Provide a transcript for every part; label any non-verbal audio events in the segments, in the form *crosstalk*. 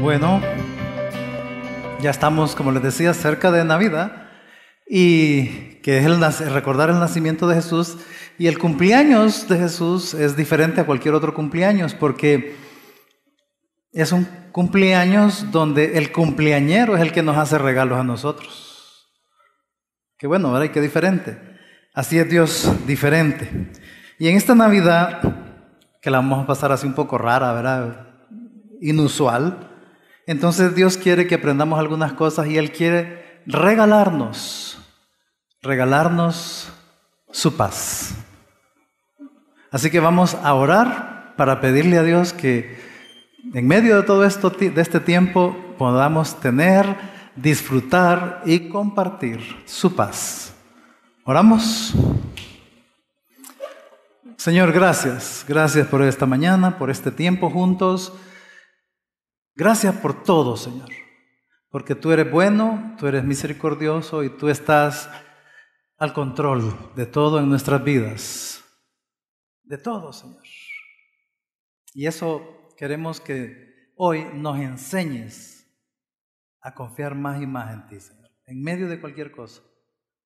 Bueno, ya estamos, como les decía, cerca de Navidad y que es el, recordar el nacimiento de Jesús. Y el cumpleaños de Jesús es diferente a cualquier otro cumpleaños porque es un cumpleaños donde el cumpleañero es el que nos hace regalos a nosotros. Qué bueno, ¿verdad? Y qué diferente. Así es Dios diferente. Y en esta Navidad, que la vamos a pasar así un poco rara, ¿verdad? Inusual, entonces Dios quiere que aprendamos algunas cosas y Él quiere regalarnos, regalarnos su paz. Así que vamos a orar para pedirle a Dios que en medio de todo esto, de este tiempo, podamos tener, disfrutar y compartir su paz. Oramos. Señor, gracias. Gracias por esta mañana, por este tiempo juntos. Gracias por todo, Señor, porque tú eres bueno, tú eres misericordioso y tú estás al control de todo en nuestras vidas. De todo, Señor. Y eso queremos que hoy nos enseñes a confiar más y más en ti, Señor, en medio de cualquier cosa.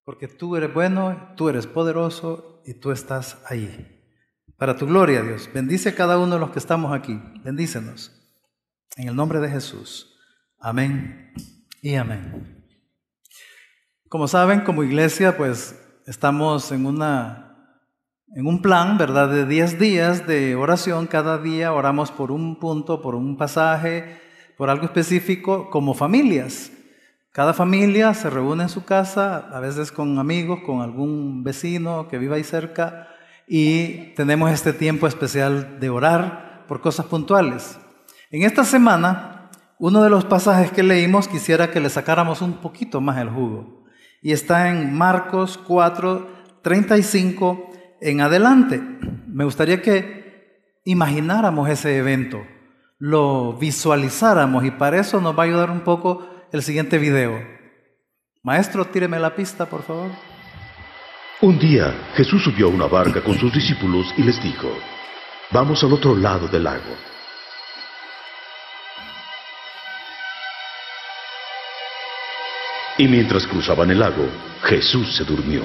Porque tú eres bueno, tú eres poderoso y tú estás ahí. Para tu gloria, Dios. Bendice a cada uno de los que estamos aquí. Bendícenos. En el nombre de Jesús. Amén y amén. Como saben, como iglesia, pues estamos en una en un plan, ¿verdad? De 10 días de oración, cada día oramos por un punto, por un pasaje, por algo específico, como familias. Cada familia se reúne en su casa, a veces con amigos, con algún vecino que viva ahí cerca, y tenemos este tiempo especial de orar por cosas puntuales. En esta semana, uno de los pasajes que leímos quisiera que le sacáramos un poquito más el jugo. Y está en Marcos 4, 35 en adelante. Me gustaría que imagináramos ese evento, lo visualizáramos y para eso nos va a ayudar un poco el siguiente video. Maestro, tíreme la pista, por favor. Un día Jesús subió a una barca con sus discípulos y les dijo, vamos al otro lado del lago. y mientras cruzaban el lago, Jesús se durmió.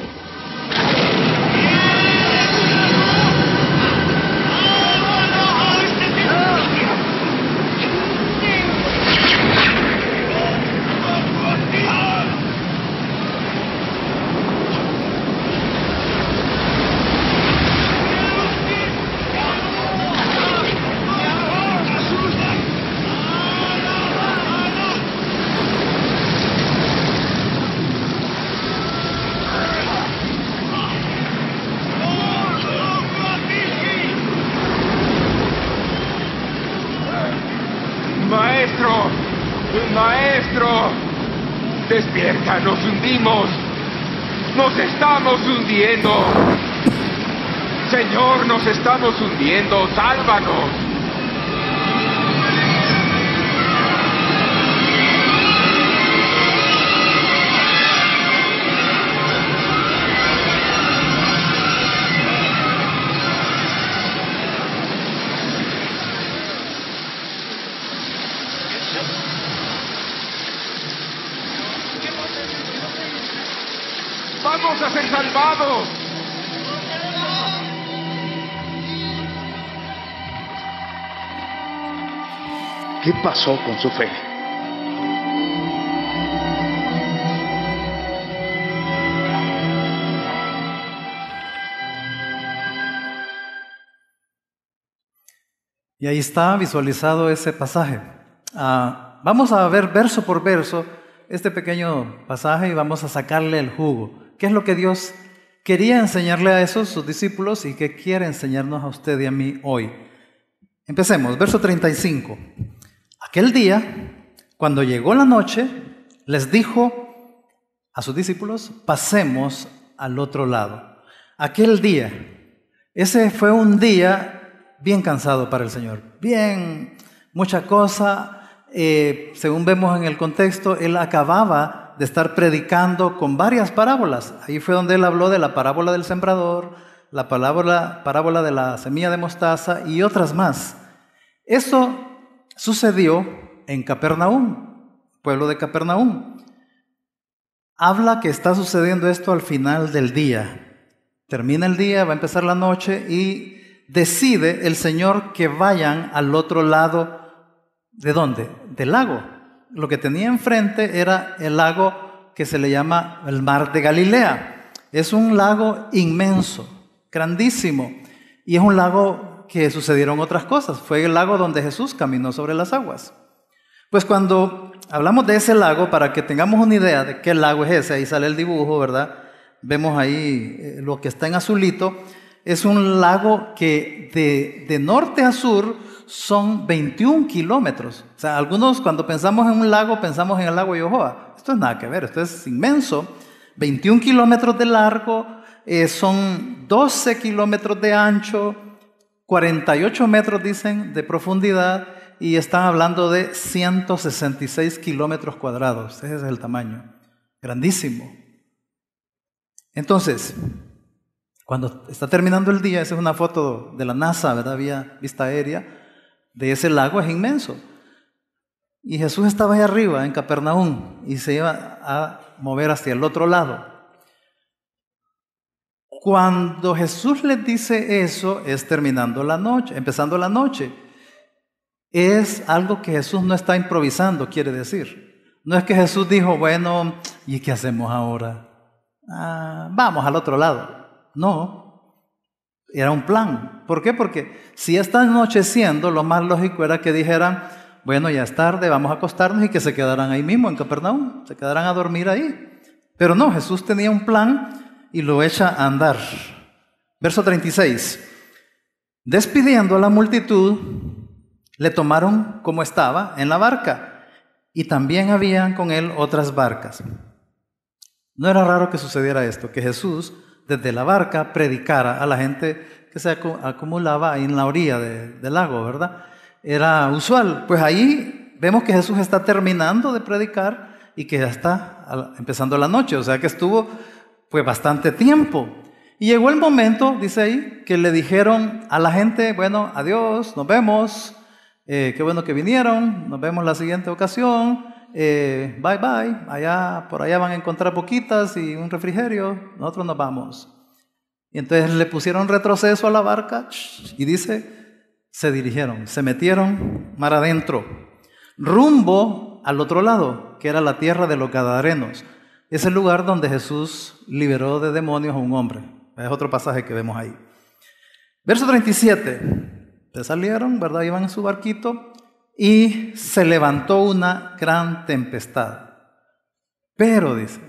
Despierta, nos hundimos. Nos estamos hundiendo. Señor, nos estamos hundiendo. Sálvanos. pasó con su fe? Y ahí está visualizado ese pasaje. Ah, vamos a ver verso por verso este pequeño pasaje y vamos a sacarle el jugo. ¿Qué es lo que Dios quería enseñarle a esos sus discípulos y qué quiere enseñarnos a usted y a mí hoy? Empecemos, verso 35. Aquel día, cuando llegó la noche, les dijo a sus discípulos, pasemos al otro lado. Aquel día, ese fue un día bien cansado para el Señor, bien, mucha cosa. Eh, según vemos en el contexto, él acababa de estar predicando con varias parábolas. Ahí fue donde él habló de la parábola del sembrador, la parábola, parábola de la semilla de mostaza y otras más. Eso Sucedió en Capernaum, pueblo de Capernaum. Habla que está sucediendo esto al final del día. Termina el día, va a empezar la noche y decide el Señor que vayan al otro lado. ¿De dónde? Del lago. Lo que tenía enfrente era el lago que se le llama el mar de Galilea. Es un lago inmenso, grandísimo, y es un lago que sucedieron otras cosas. Fue el lago donde Jesús caminó sobre las aguas. Pues cuando hablamos de ese lago, para que tengamos una idea de qué lago es ese, ahí sale el dibujo, ¿verdad? Vemos ahí eh, lo que está en azulito. Es un lago que de, norte a sur son 21 kilómetros. O sea, algunos cuando pensamos en un lago, pensamos en el lago de Yohoa. Esto es nada que ver, esto es inmenso. 21 kilómetros de largo, eh, son 12 kilómetros de ancho, 48 metros, dicen, de profundidad y están hablando de 166 kilómetros cuadrados. Ese es el tamaño. Grandísimo. Entonces, cuando está terminando el día, esa es una foto de la NASA, ¿verdad? Vía vista aérea, de ese lago es inmenso. Y Jesús estaba ahí arriba, en Capernaum, y se iba a mover hacia el otro lado cuando Jesús les dice eso, es terminando la noche, empezando la noche. Es algo que Jesús no está improvisando, quiere decir. No es que Jesús dijo, bueno, ¿y qué hacemos ahora? Ah, vamos al otro lado. No, era un plan. ¿Por qué? Porque si está anocheciendo, lo más lógico era que dijeran, bueno, ya es tarde, vamos a acostarnos y que se quedaran ahí mismo en Capernaum, se quedarán a dormir ahí. Pero no, Jesús tenía un plan y lo echa a andar. Verso 36. Despidiendo a la multitud, le tomaron como estaba en la barca y también habían con él otras barcas. No era raro que sucediera esto, que Jesús desde la barca predicara a la gente que se acumulaba ahí en la orilla del lago, ¿verdad? Era usual. Pues ahí vemos que Jesús está terminando de predicar y que ya está empezando la noche, o sea que estuvo fue bastante tiempo. Y llegó el momento, dice ahí, que le dijeron a la gente, bueno, adiós, nos vemos, eh, qué bueno que vinieron, nos vemos la siguiente ocasión, eh, bye bye, allá, por allá van a encontrar boquitas y un refrigerio, nosotros nos vamos. Y entonces le pusieron retroceso a la barca y dice, se dirigieron, se metieron mar adentro, rumbo al otro lado, que era la tierra de los Gadarenos es el lugar donde Jesús liberó de demonios a un hombre. Es otro pasaje que vemos ahí. Verso 37. Se salieron, ¿verdad? Iban en su barquito y se levantó una gran tempestad. Pero, dice,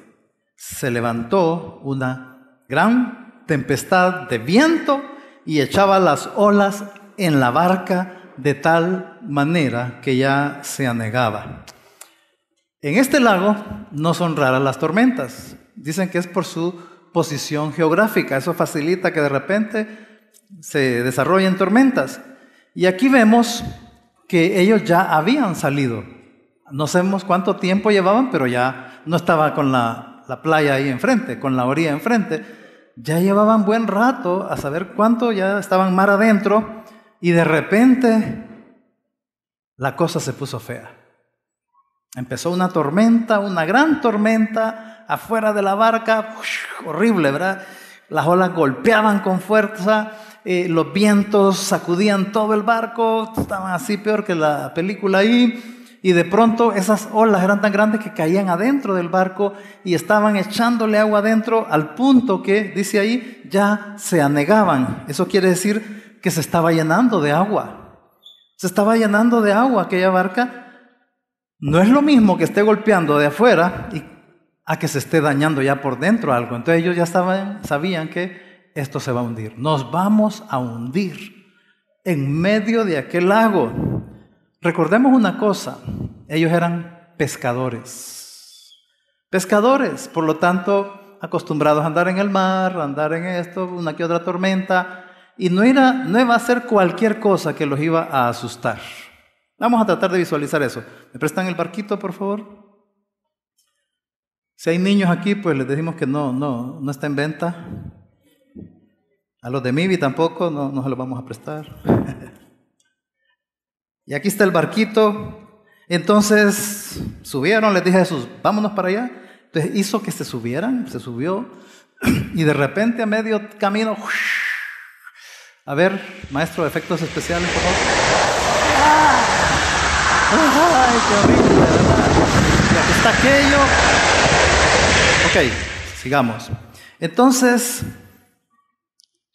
se levantó una gran tempestad de viento y echaba las olas en la barca de tal manera que ya se anegaba. En este lago no son raras las tormentas. Dicen que es por su posición geográfica. Eso facilita que de repente se desarrollen tormentas. Y aquí vemos que ellos ya habían salido. No sabemos cuánto tiempo llevaban, pero ya no estaba con la, playa ahí enfrente, con la orilla enfrente. Ya llevaban buen rato a saber cuánto ya estaban mar adentro y de repente la cosa se puso fea. Empezó una tormenta, una gran tormenta, afuera de la barca, horrible, ¿verdad? Las olas golpeaban con fuerza, eh, los vientos sacudían todo el barco, estaban así peor que la película ahí y de pronto esas olas eran tan grandes que caían adentro del barco y estaban echándole agua adentro al punto que, dice ahí, ya se anegaban. Eso quiere decir que se estaba llenando de agua. Se estaba llenando de agua aquella barca no es lo mismo que esté golpeando de afuera y a que se esté dañando ya por dentro algo. Entonces ellos ya sabían que esto se va a hundir. Nos vamos a hundir en medio de aquel lago. Recordemos una cosa, ellos eran pescadores. Pescadores, por lo tanto, acostumbrados a andar en el mar, a andar en esto, una que otra tormenta. Y no, era, no iba a ser cualquier cosa que los iba a asustar. Vamos a tratar de visualizar eso. ¿Me prestan el barquito, por favor? Si hay niños aquí, pues les decimos que no, no, no está en venta. A los de Mibi tampoco, no, se los vamos a prestar. *laughs* y aquí está el barquito. Entonces subieron, les dije a Jesús, vámonos para allá. Entonces hizo que se subieran, se subió. *clears throat* y de repente a medio camino, a ver, maestro de efectos especiales, por favor. Ay, qué está aquello. Ok, sigamos. Entonces,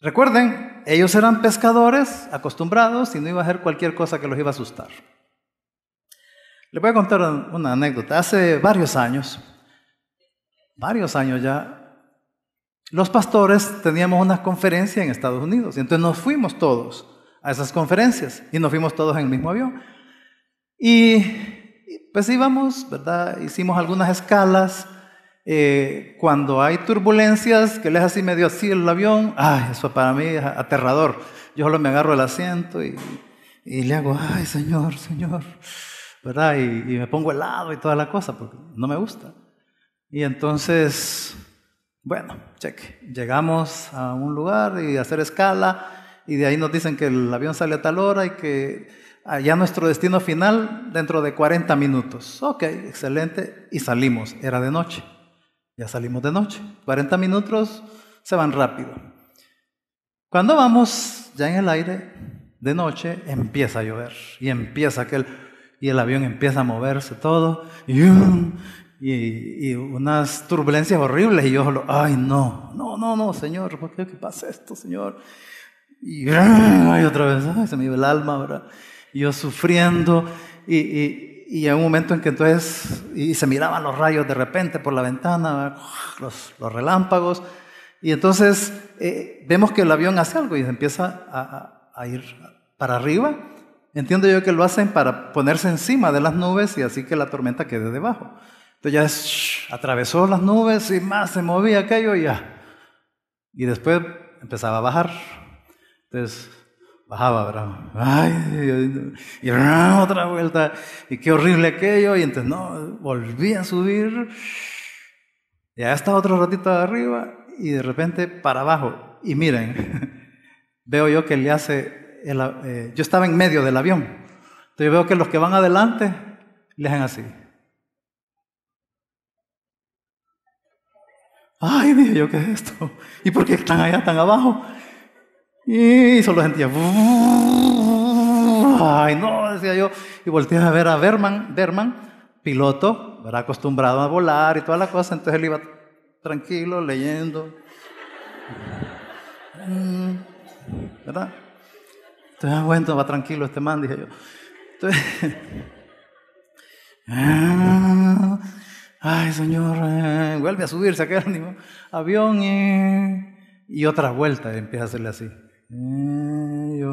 recuerden, ellos eran pescadores acostumbrados y no iba a hacer cualquier cosa que los iba a asustar. Les voy a contar una anécdota. Hace varios años, varios años ya, los pastores teníamos una conferencia en Estados Unidos. Y entonces nos fuimos todos a esas conferencias y nos fuimos todos en el mismo avión. Y pues íbamos, ¿verdad? Hicimos algunas escalas. Eh, cuando hay turbulencias, que le es así medio así el avión, ay, eso para mí es aterrador. Yo solo me agarro el asiento y, y le hago, ay, Señor, Señor, ¿verdad? Y, y, me pongo helado y toda la cosa, porque no me gusta. Y entonces, bueno, cheque. Llegamos a un lugar y hacer escala, y de ahí nos dicen que el avión sale a tal hora y que allá nuestro destino final dentro de 40 minutos. Ok, excelente. Y salimos, era de noche. Ya salimos de noche. 40 minutos se van rápido. Cuando vamos ya en el aire de noche, empieza a llover y empieza aquel y el avión empieza a moverse todo y, y, unas turbulencias horribles y yo ay no, no, no, no, señor, ¿por qué, pasa esto, señor? Y, otra vez, ay, se me iba el alma, ¿verdad? yo sufriendo y, en un momento en que entonces, y se miraban los rayos de repente por la ventana, los, relámpagos, y entonces eh, vemos que el avión hace algo y empieza a, ir para arriba. Entiendo yo que lo hacen para ponerse encima de las nubes y así que la tormenta quede debajo. Entonces ya atravesó las nubes y más se movía aquello y ya. Y después empezaba a bajar. Entonces bajaba, bravo Ay, y otra vuelta, y qué horrible aquello, y entonces no, volví a subir, y ahí está otro ratito arriba, y de repente para abajo, y miren, *laughs* veo yo que le hace, eh, yo estaba en medio del avión, entonces veo que los que van adelante le hacen así. Ay, dije yo, ¿qué es esto? *laughs* ¿Y por qué están allá tan abajo? Y solo sentía. Ay, no, decía yo. Y volteé a ver a Berman, Berman piloto, era acostumbrado a volar y toda la cosa. Entonces él iba tranquilo, leyendo. ¿Verdad? Entonces, bueno, va tranquilo este man, dije yo. *laughs* ay, señor, eh, vuelve a subirse ánimo avión y, eh. y otra vuelta, empieza a hacerle así. Eh,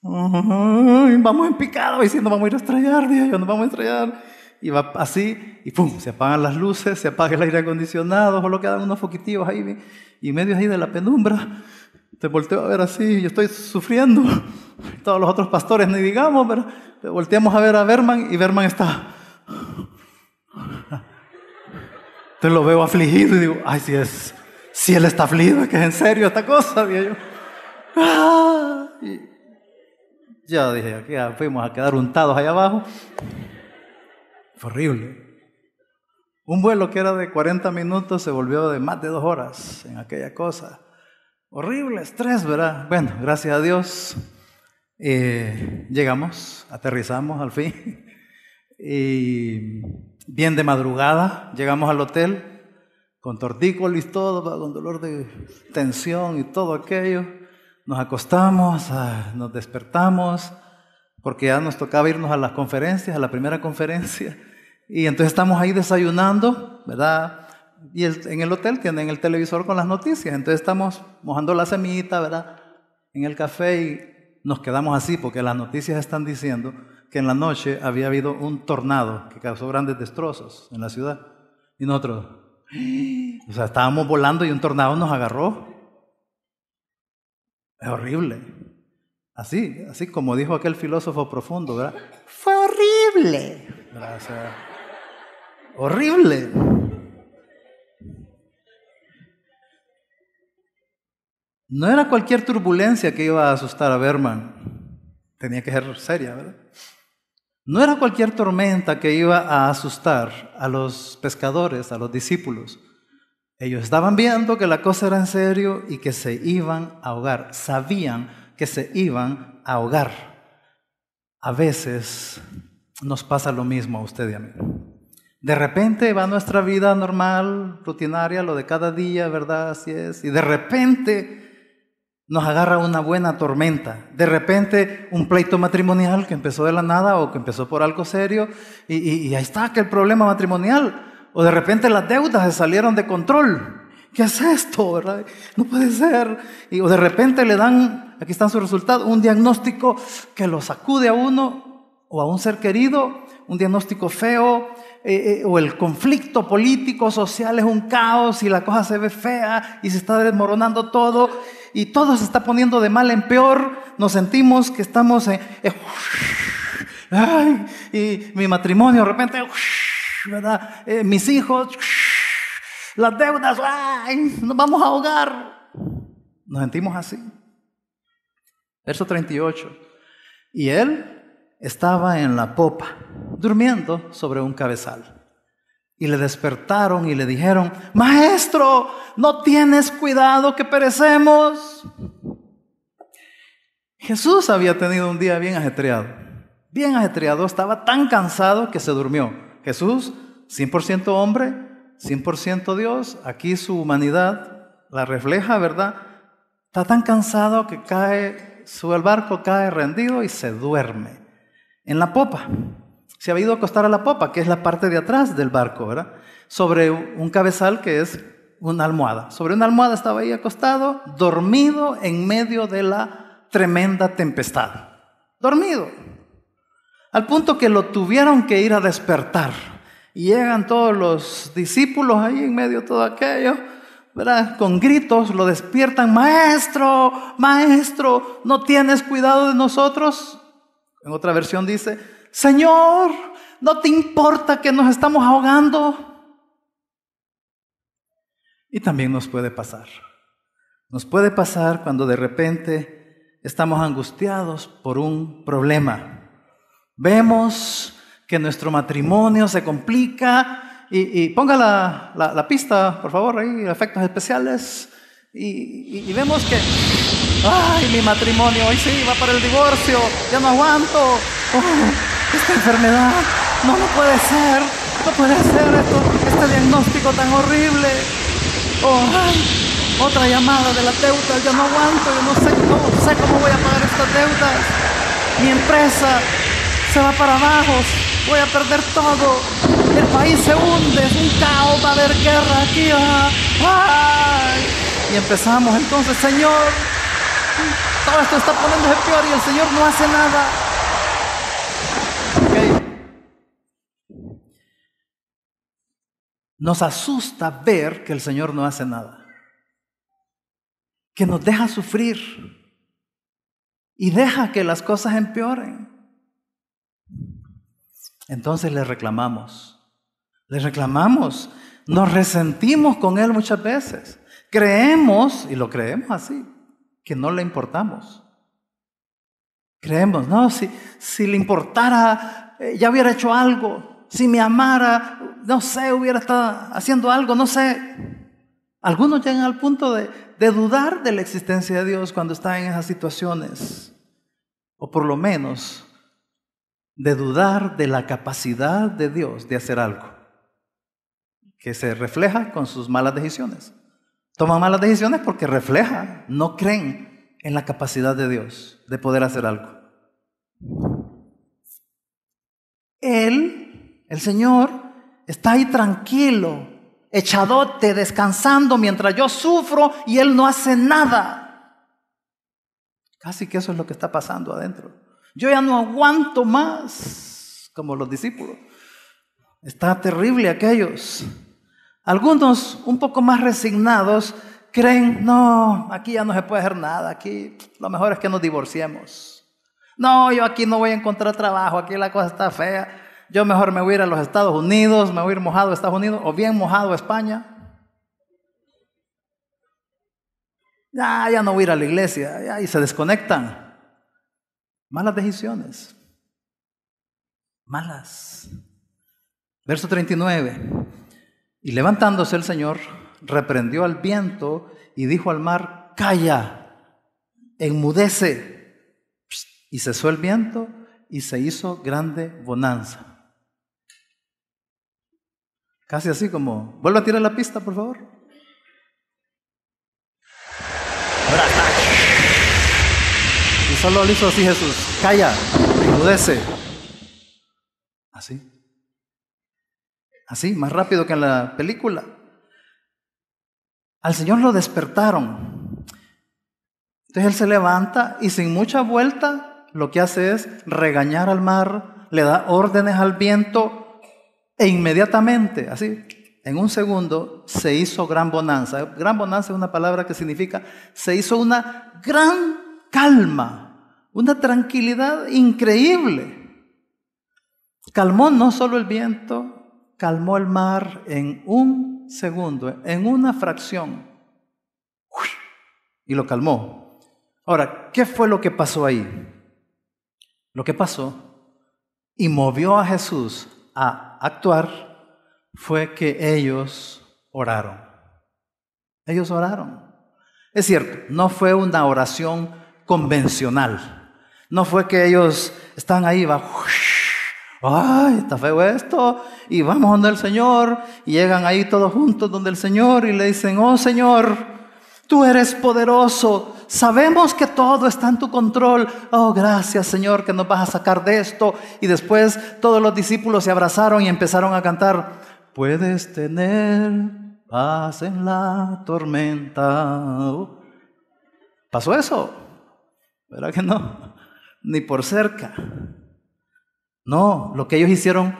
vamos en picado diciendo vamos a ir a estrellar, Dios, nos vamos a estrellar. Y va así, y pum, se apagan las luces, se apaga el aire acondicionado, solo quedan unos foquitivos ahí, y medio ahí de la penumbra. Te volteo a ver así, yo estoy sufriendo. *laughs* Todos los otros pastores, ni digamos, pero volteamos a ver a Berman y Berman está. *laughs* Te lo veo afligido y digo, ay, si es, si él está afligido, es que es en serio esta cosa, yo ¡Ah! ya dije, aquí fuimos a quedar untados allá abajo. Fue horrible. Un vuelo que era de 40 minutos se volvió de más de dos horas en aquella cosa. Horrible estrés, ¿verdad? Bueno, gracias a Dios eh, llegamos, aterrizamos al fin. Y bien de madrugada llegamos al hotel con tortícolis, todo, con dolor de tensión y todo aquello nos acostamos, ah, nos despertamos, porque ya nos tocaba irnos a las conferencias, a la primera conferencia, y entonces estamos ahí desayunando, ¿verdad? Y en el hotel tienen el televisor con las noticias, entonces estamos mojando la semita, ¿verdad? En el café y nos quedamos así, porque las noticias están diciendo que en la noche había habido un tornado que causó grandes destrozos en la ciudad. Y nosotros, *gasps* o sea, estábamos volando y un tornado nos agarró. Es horrible. Así, así como dijo aquel filósofo profundo, ¿verdad? Fue horrible. Gracias. Ah, horrible. No era cualquier turbulencia que iba a asustar a Berman. Tenía que ser seria, ¿verdad? No era cualquier tormenta que iba a asustar a los pescadores, a los discípulos. Ellos estaban viendo que la cosa era en serio y que se iban a ahogar. Sabían que se iban a ahogar. A veces nos pasa lo mismo a usted y a mí. De repente va nuestra vida normal, rutinaria, lo de cada día, ¿verdad? Así es. Y de repente nos agarra una buena tormenta. De repente, un pleito matrimonial que empezó de la nada o que empezó por algo serio, y, y ahí está, que el problema matrimonial. O de repente las deudas se salieron de control. ¿Qué es esto? ¿verdad? No puede ser. Y, o de repente le dan, aquí están su resultados, un diagnóstico que lo sacude a uno o a un ser querido, un diagnóstico feo, eh, eh, o el conflicto político, social es un caos y la cosa se ve fea y se está desmoronando todo y todo se está poniendo de mal en peor, nos sentimos que estamos en... Eh, *laughs* y mi matrimonio de repente... ¿verdad? Eh, mis hijos, las deudas, nos vamos a ahogar. Nos sentimos así. Verso 38. Y él estaba en la popa, durmiendo sobre un cabezal. Y le despertaron y le dijeron, Maestro, no tienes cuidado que perecemos. Jesús había tenido un día bien ajetreado, bien ajetreado, estaba tan cansado que se durmió. Jesús, 100% hombre, 100% Dios, aquí su humanidad la refleja, ¿verdad? Está tan cansado que cae, su el barco, cae rendido y se duerme en la popa. Se ha ido a acostar a la popa, que es la parte de atrás del barco, ¿verdad? Sobre un cabezal que es una almohada. Sobre una almohada estaba ahí acostado, dormido en medio de la tremenda tempestad. Dormido. Al punto que lo tuvieron que ir a despertar. Y llegan todos los discípulos ahí en medio de todo aquello, ¿verdad? Con gritos lo despiertan, maestro, maestro, ¿no tienes cuidado de nosotros? En otra versión dice, Señor, ¿no te importa que nos estamos ahogando? Y también nos puede pasar. Nos puede pasar cuando de repente estamos angustiados por un problema Vemos que nuestro matrimonio se complica y, ponga la, pista, por favor, ahí, efectos especiales. Y, vemos que, ay, mi matrimonio, hoy sí, va para el divorcio, ya no aguanto, esta enfermedad, no, puede ser, no puede ser esto, este diagnóstico tan horrible. otra llamada de la deuda, ya no aguanto, yo no sé, no sé cómo voy a pagar esta deudas. Mi empresa, se va para abajo, voy a perder todo, el país se hunde, es un caos, va a haber guerra aquí. Y empezamos entonces, Señor, todo esto está poniéndose peor y el Señor no hace nada. Nos asusta ver que el Señor no hace nada, que nos deja sufrir y deja que las cosas empeoren entonces le reclamamos. Le reclamamos, nos resentimos con Él muchas veces. Creemos, y lo creemos así, que no le importamos. Creemos, no, si, si le importara, eh, ya hubiera hecho algo. Si me amara, no sé, hubiera estado haciendo algo, no sé. Algunos llegan al punto de, de, dudar de la existencia de Dios cuando están en esas situaciones, o por lo menos de dudar de la capacidad de Dios de hacer algo, que se refleja con sus malas decisiones. Toma malas decisiones porque refleja. no creen en la capacidad de Dios de poder hacer algo. Él, el Señor, está ahí tranquilo, echadote, descansando mientras yo sufro y Él no hace nada. Casi que eso es lo que está pasando adentro. Yo ya no aguanto más, como los discípulos. Está terrible aquellos. Algunos un poco más resignados creen, no, aquí ya no se puede hacer nada, aquí lo mejor es que nos divorciemos. No, yo aquí no voy a encontrar trabajo, aquí la cosa está fea. Yo mejor me voy a ir a los Estados Unidos, me voy a ir mojado a Estados Unidos o bien mojado a España. Ya, ya no voy a ir a la iglesia, y se desconectan. Malas decisiones. Malas. Verso 39. Y levantándose el Señor, reprendió al viento y dijo al mar, calla, enmudece. Y cesó el viento y se hizo grande bonanza. Casi así como, vuelve a tirar la pista, por favor. Solo lo hizo así Jesús, calla, enmudece. Así. Así, más rápido que en la película. Al Señor lo despertaron. Entonces Él se levanta y sin mucha vuelta lo que hace es regañar al mar, le da órdenes al viento e inmediatamente, así, en un segundo se hizo gran bonanza. Gran bonanza es una palabra que significa se hizo una gran calma una tranquilidad increíble. Calmó no solo el viento, calmó el mar en un segundo, en una fracción. y lo calmó. Ahora, ¿qué fue lo que pasó ahí? Lo que pasó y movió a Jesús a actuar fue que ellos oraron. Ellos oraron. Es cierto, no fue una oración convencional. No fue que ellos están ahí, va, ay, está feo esto, y vamos donde el Señor, y llegan ahí todos juntos donde el Señor y le dicen, oh Señor, tú eres poderoso, sabemos que todo está en tu control, oh gracias Señor que nos vas a sacar de esto, y después todos los discípulos se abrazaron y empezaron a cantar, puedes tener paz en la tormenta. Uh, ¿Pasó eso? ¿Verdad que no? ni por cerca. No, lo que ellos hicieron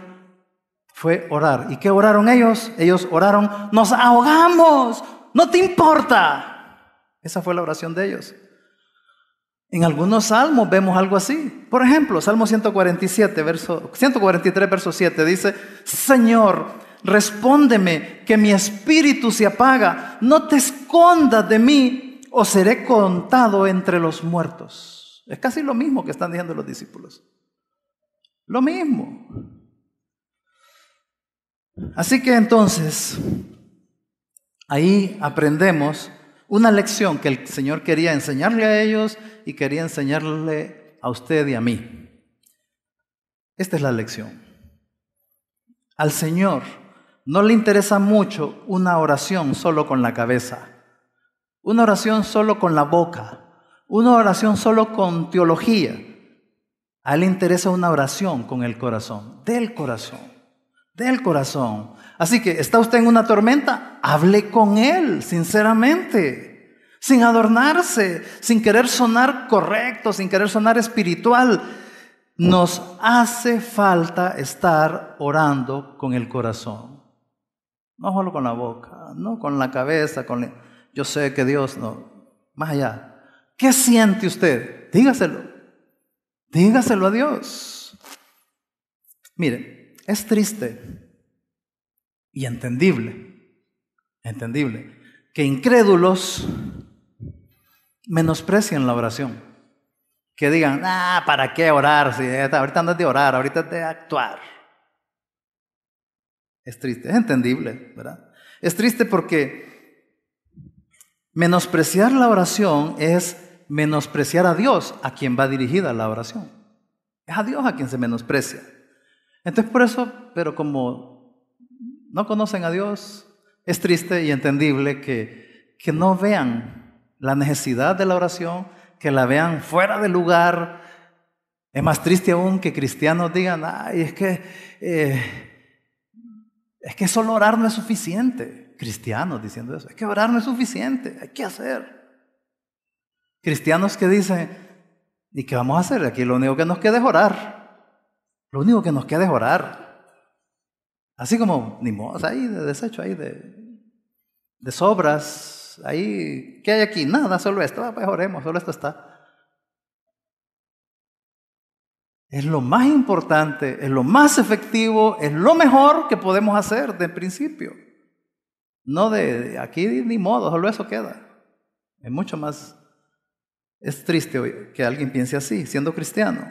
fue orar. ¿Y qué oraron ellos? Ellos oraron, nos ahogamos, no te importa. Esa fue la oración de ellos. En algunos salmos vemos algo así. Por ejemplo, Salmo 147, verso, 143, verso 7 dice, Señor, respóndeme que mi espíritu se apaga, no te escondas de mí o seré contado entre los muertos. Es casi lo mismo que están diciendo los discípulos. Lo mismo. Así que entonces, ahí aprendemos una lección que el Señor quería enseñarle a ellos y quería enseñarle a usted y a mí. Esta es la lección. Al Señor no le interesa mucho una oración solo con la cabeza, una oración solo con la boca, una oración solo con teología. A él le interesa una oración con el corazón, del corazón, del corazón. Así que, ¿está usted en una tormenta? Hable con él, sinceramente, sin adornarse, sin querer sonar correcto, sin querer sonar espiritual. Nos hace falta estar orando con el corazón. No solo con la boca, no con la cabeza, con yo sé que Dios no, más allá, ¿Qué siente usted? Dígaselo. Dígaselo a Dios. Mire, es triste y entendible, entendible, que incrédulos menosprecian la oración. Que digan, ah, ¿para qué orar? Si ahorita andas de orar, ahorita de actuar. Es triste, es entendible, ¿verdad? Es triste porque Menospreciar la oración es menospreciar a Dios, a quien va dirigida la oración. Es a Dios a quien se menosprecia. Entonces por eso, pero como no conocen a Dios, es triste y entendible que, que no vean la necesidad de la oración, que la vean fuera de lugar. Es más triste aún que cristianos digan, ay, es que, eh, es que solo orar no es suficiente cristianos diciendo eso. Es que orar no es suficiente, hay que hacer. Cristianos que dicen, ¿y qué vamos a hacer? Aquí lo único que nos queda es orar. Lo único que nos queda es orar. Así como, ni modo, ahí de desecho, ahí de, de sobras, ahí, ¿qué hay aquí? Nada, solo esto, ah, pues oremos, solo esto está. Es lo más importante, es lo más efectivo, es lo mejor que podemos hacer de principio. No de aquí ni modo, solo eso queda. Es mucho más. Es triste que alguien piense así, siendo cristiano.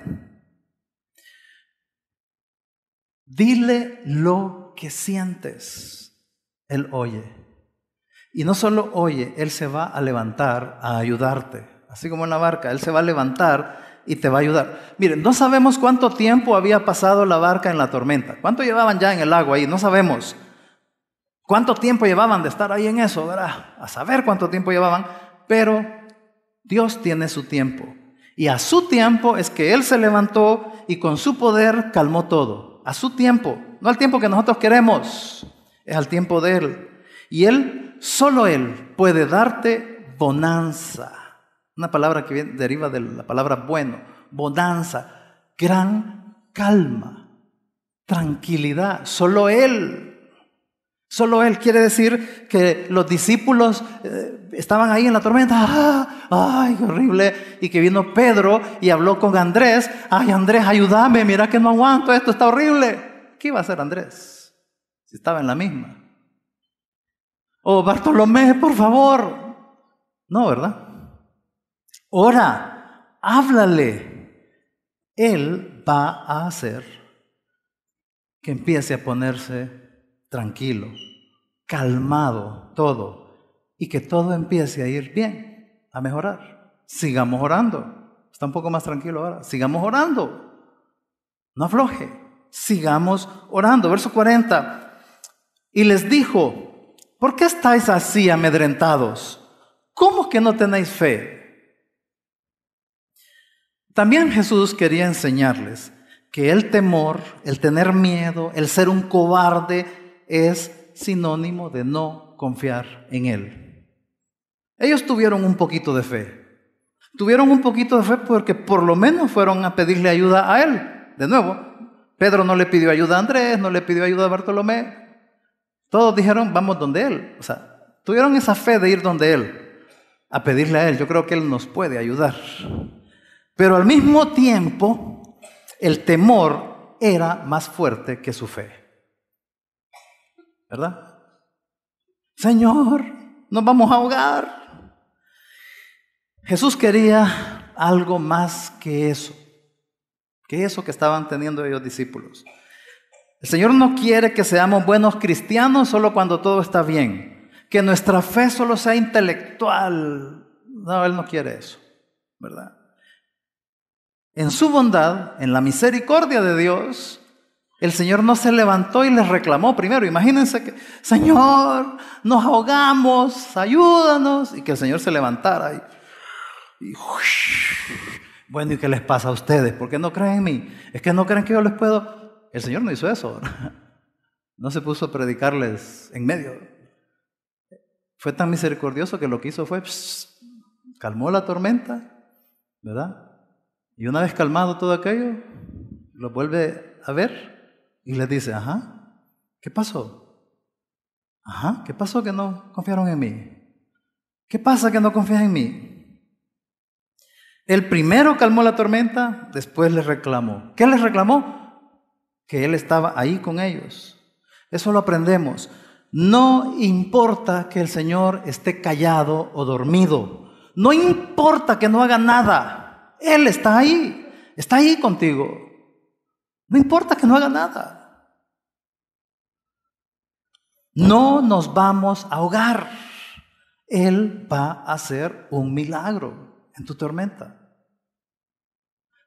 Dile lo que sientes. Él oye. Y no solo oye, Él se va a levantar a ayudarte. Así como en la barca, Él se va a levantar y te va a ayudar. Miren, no sabemos cuánto tiempo había pasado la barca en la tormenta. ¿Cuánto llevaban ya en el agua ahí? No sabemos. ¿Cuánto tiempo llevaban de estar ahí en eso? A saber cuánto tiempo llevaban, pero Dios tiene su tiempo. Y a su tiempo es que Él se levantó y con su poder calmó todo. A su tiempo, no al tiempo que nosotros queremos, es al tiempo de Él. Y Él, solo Él, puede darte bonanza. Una palabra que deriva de la palabra bueno, bonanza, gran calma, tranquilidad. Solo Él Solo él quiere decir que los discípulos eh, estaban ahí en la tormenta, ah, ay, qué horrible, y que vino Pedro y habló con Andrés, ay Andrés, ayúdame, mira que no aguanto, esto está horrible. ¿Qué iba a hacer Andrés si estaba en la misma? oh, Bartolomé, por favor. No, ¿verdad? Ora, háblale. Él va a hacer que empiece a ponerse tranquilo, calmado todo y que todo empiece a ir bien, a mejorar. Sigamos orando. Está un poco más tranquilo ahora. Sigamos orando. No afloje. Sigamos orando. Verso 40. Y les dijo, ¿por qué estáis así amedrentados? ¿Cómo que no tenéis fe? También Jesús quería enseñarles que el temor, el tener miedo, el ser un cobarde, es sinónimo de no confiar en Él. Ellos tuvieron un poquito de fe. Tuvieron un poquito de fe porque por lo menos fueron a pedirle ayuda a Él. De nuevo, Pedro no le pidió ayuda a Andrés, no le pidió ayuda a Bartolomé. Todos dijeron, vamos donde Él. O sea, tuvieron esa fe de ir donde Él, a pedirle a Él. Yo creo que Él nos puede ayudar. Pero al mismo tiempo, el temor era más fuerte que su fe. ¿Verdad? Señor, nos vamos a ahogar. Jesús quería algo más que eso, que eso que estaban teniendo ellos discípulos. El Señor no quiere que seamos buenos cristianos solo cuando todo está bien, que nuestra fe solo sea intelectual. No, Él no quiere eso, ¿verdad? En su bondad, en la misericordia de Dios, el Señor no se levantó y les reclamó primero. Imagínense que, Señor, nos ahogamos, ayúdanos. Y que el Señor se levantara. Y, bueno, ¿y qué les pasa a ustedes? ¿Por qué no creen en mí? Es que no creen que yo les puedo. El Señor no hizo eso. No se puso a predicarles en medio. Fue tan misericordioso que lo que hizo fue, calmó la tormenta, ¿verdad? Y una vez calmado todo aquello, lo vuelve a ver y le dice, ajá, ¿qué pasó? Ajá, ¿qué pasó que no confiaron en mí? ¿Qué pasa que no confían en mí? El primero calmó la tormenta, después le reclamó. ¿Qué les reclamó? Que él estaba ahí con ellos. Eso lo aprendemos. No importa que el Señor esté callado o dormido. No importa que no haga nada. Él está ahí. Está ahí contigo. No importa que no haga nada. No nos vamos a ahogar. Él va a hacer un milagro en tu tormenta.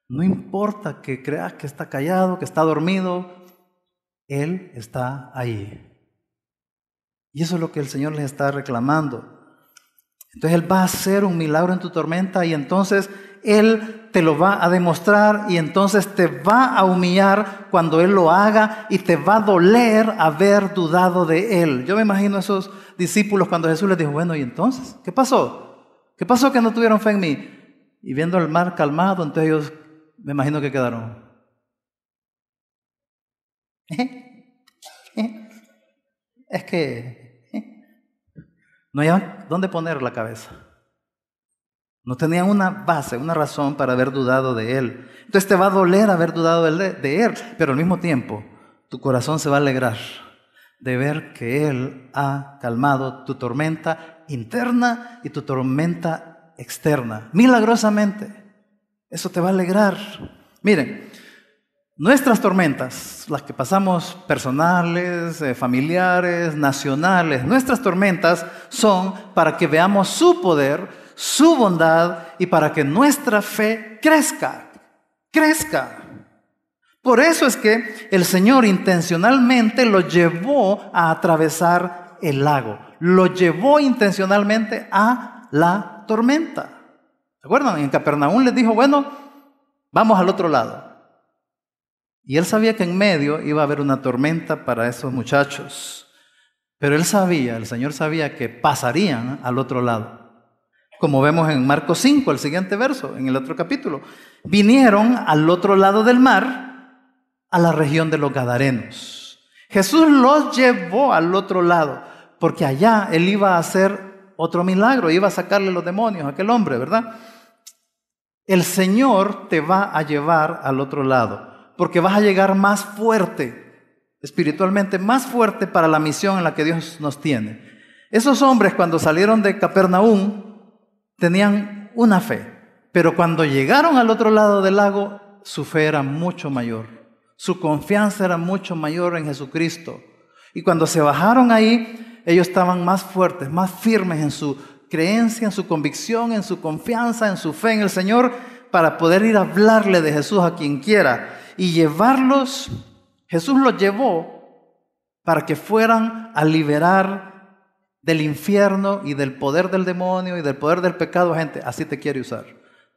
No importa que creas que está callado, que está dormido, Él está ahí. Y eso es lo que el Señor les está reclamando. Entonces Él va a hacer un milagro en tu tormenta y entonces Él te lo va a demostrar y entonces te va a humillar cuando Él lo haga y te va a doler haber dudado de Él. Yo me imagino a esos discípulos cuando Jesús les dijo, bueno, ¿y entonces? ¿Qué pasó? ¿Qué pasó que no tuvieron fe en mí? Y viendo el mar calmado, entonces ellos me imagino que quedaron. Eh, eh, es que eh, no hay dónde poner la cabeza. No tenían una base, una razón para haber dudado de Él. Entonces te va a doler haber dudado de Él, pero al mismo tiempo tu corazón se va a alegrar de ver que Él ha calmado tu tormenta interna y tu tormenta externa. Milagrosamente. Eso te va a alegrar. Miren, nuestras tormentas, las que pasamos personales, eh, familiares, nacionales, nuestras tormentas son para que veamos su poder, su bondad y para que nuestra fe crezca, crezca. Por eso es que el Señor intencionalmente lo llevó a atravesar el lago, lo llevó intencionalmente a la tormenta. ¿Se acuerdan? En Capernaum les dijo, bueno, vamos al otro lado. Y él sabía que en medio iba a haber una tormenta para esos muchachos. Pero él sabía, el Señor sabía que pasarían al otro lado como vemos en Marcos 5, el siguiente verso, en el otro capítulo. Vinieron al otro lado del mar, a la región de los Gadarenos. Jesús los llevó al otro lado, porque allá él iba a hacer otro milagro, iba a sacarle los demonios a aquel hombre, ¿verdad? El Señor te va a llevar al otro lado, porque vas a llegar más fuerte, espiritualmente, más fuerte para la misión en la que Dios nos tiene. Esos hombres cuando salieron de Capernaum, tenían una fe, pero cuando llegaron al otro lado del lago, su fe era mucho mayor, su confianza era mucho mayor en Jesucristo. Y cuando se bajaron ahí, ellos estaban más fuertes, más firmes en su creencia, en su convicción, en su confianza, en su fe en el Señor, para poder ir a hablarle de Jesús a quien quiera y llevarlos. Jesús los llevó para que fueran a liberar del infierno y del poder del demonio y del poder del pecado, gente, así te quiere usar.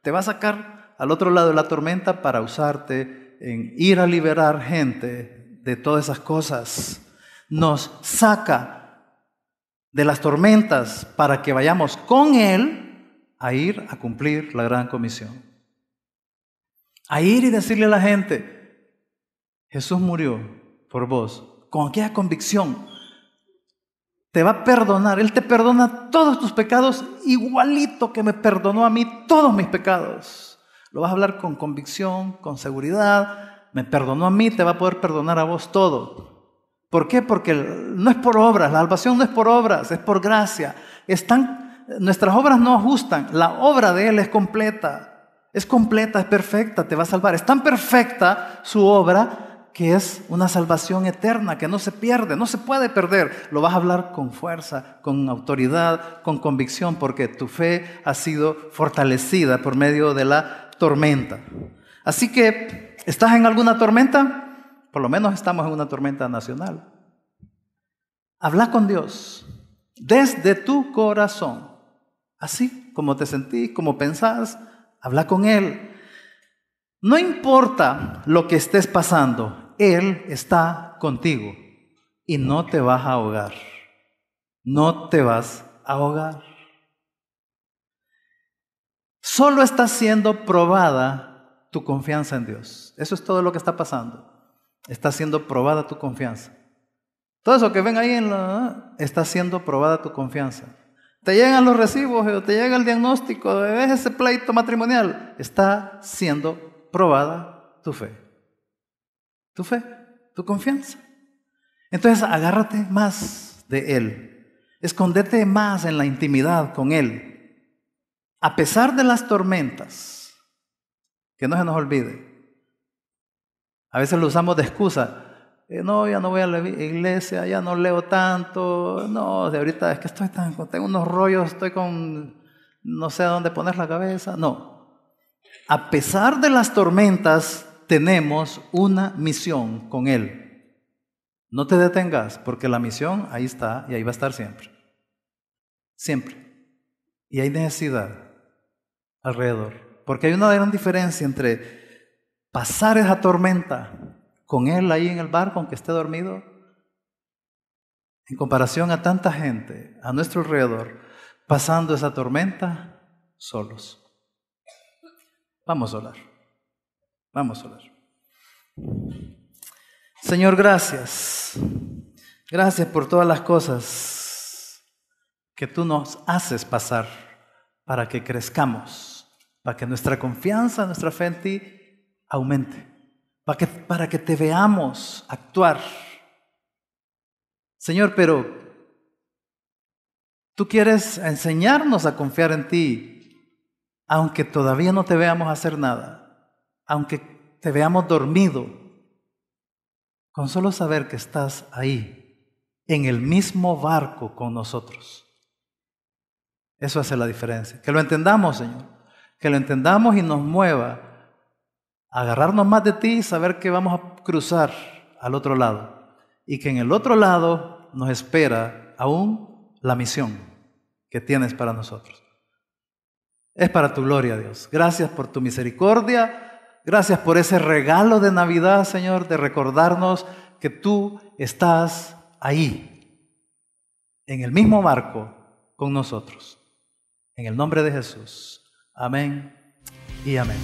Te va a sacar al otro lado de la tormenta para usarte en ir a liberar gente de todas esas cosas. Nos saca de las tormentas para que vayamos con Él a ir a cumplir la gran comisión. A ir y decirle a la gente, Jesús murió por vos, con aquella convicción, te va a perdonar. Él te perdona todos tus pecados igualito que me perdonó a mí todos mis pecados. Lo vas a hablar con convicción, con seguridad. Me perdonó a mí, te va a poder perdonar a vos todo. ¿Por qué? Porque no es por obras, la salvación no es por obras, es por gracia. Están, nuestras obras no ajustan, la obra de Él es completa. Es completa, es perfecta, te va a salvar. Es tan perfecta su obra que es una salvación eterna, que no se pierde, no se puede perder. Lo vas a hablar con fuerza, con autoridad, con convicción, porque tu fe ha sido fortalecida por medio de la tormenta. Así que, ¿estás en alguna tormenta? Por lo menos estamos en una tormenta nacional. Habla con Dios desde tu corazón. Así como te sentís, como pensás, habla con Él. No importa lo que estés pasando, Él está contigo y no te vas a ahogar. No te vas a ahogar. Solo está siendo probada tu confianza en Dios. Eso es todo lo que está pasando. Está siendo probada tu confianza. Todo eso que ven ahí en está siendo probada tu confianza. Te llegan los recibos, te llega el diagnóstico, ves ese pleito matrimonial, está siendo probada tu fe. Tu fe, tu confianza. Entonces agárrate más de Él. Escondete más en la intimidad con Él. A pesar de las tormentas, que no se nos olvide. A veces lo usamos de excusa. Eh, no, ya no voy a la iglesia, ya no leo tanto. No, de ahorita es que estoy tan, tengo unos rollos, estoy con, no sé a dónde poner la cabeza. No, a pesar de las tormentas, tenemos una misión con Él. No te detengas, porque la misión ahí está y ahí va a estar siempre. Siempre. Y hay necesidad alrededor. Porque hay una gran diferencia entre pasar esa tormenta con Él ahí en el barco, aunque esté dormido, en comparación a tanta gente a nuestro alrededor pasando esa tormenta solos. Vamos a orar. Vamos a orar. Señor, gracias. Gracias por todas las cosas que tú nos haces pasar para que crezcamos, para que nuestra confianza, nuestra fe en ti aumente, para que, para que te veamos actuar. Señor, pero tú quieres enseñarnos a confiar en ti aunque todavía no te veamos hacer nada, aunque te veamos dormido, con solo saber que estás ahí, en el mismo barco con nosotros. Eso hace la diferencia. Que lo entendamos, Señor. Que lo entendamos y nos mueva a agarrarnos más de ti y saber que vamos a cruzar al otro lado. Y que en el otro lado nos espera aún la misión que tienes para nosotros. Es para tu gloria, Dios. Gracias por tu misericordia. Gracias por ese regalo de Navidad, Señor, de recordarnos que tú estás ahí, en el mismo marco con nosotros. En el nombre de Jesús. Amén y amén.